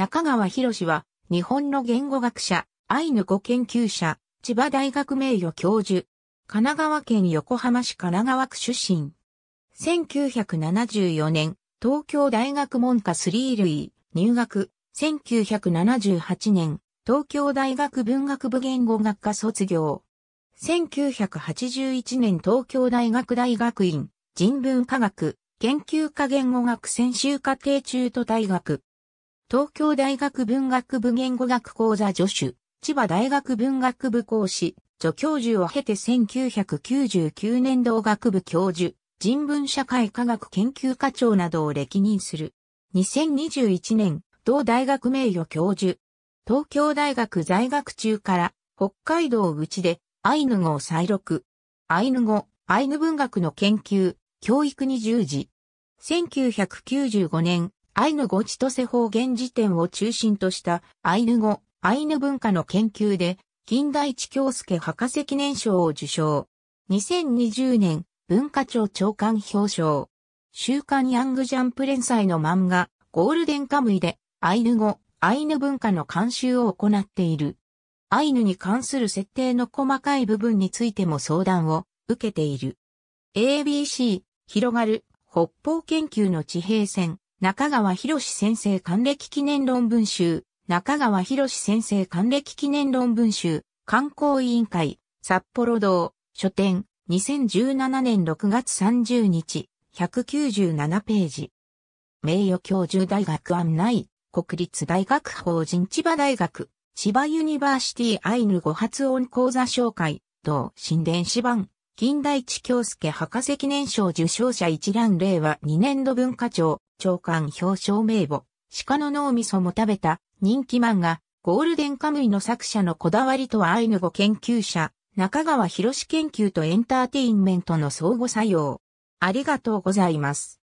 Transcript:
中川博士は、日本の言語学者、アイヌ語研究者、千葉大学名誉教授、神奈川県横浜市神奈川区出身。1974年、東京大学文科3類、入学、1978年、東京大学文学部言語学科卒業。1981年東京大学大学院、人文科学、研究科言語学専修課程中途大学。東京大学文学部言語学講座助手、千葉大学文学部講師、助教授を経て1999年同学部教授、人文社会科学研究課長などを歴任する。2021年、同大学名誉教授。東京大学在学中から北海道内でアイヌ語を再録。アイヌ語、アイヌ文学の研究、教育に従事。1995年、アイヌ語千歳方言辞典を中心としたアイヌ語、アイヌ文化の研究で、近代地京介博士記念賞を受賞。2020年、文化庁長官表彰。週刊ヤングジャンプ連載の漫画、ゴールデンカムイで、アイヌ語、アイヌ文化の監修を行っている。アイヌに関する設定の細かい部分についても相談を受けている。ABC、広がる、北方研究の地平線。中川博先生還暦記念論文集、中川博先生還暦記念論文集、観光委員会、札幌堂、書店、2017年6月30日、197ページ。名誉教授大学案内、国立大学法人千葉大学、千葉ユニバーシティアイヌ語発音講座紹介、同神殿史版、近代地京介博士記念賞受賞者一覧令和2年度文化庁、長官表彰名簿、鹿の脳みそも食べた人気漫画、ゴールデンカムイの作者のこだわりとはアイヌ語研究者、中川博士研究とエンターテインメントの相互作用。ありがとうございます。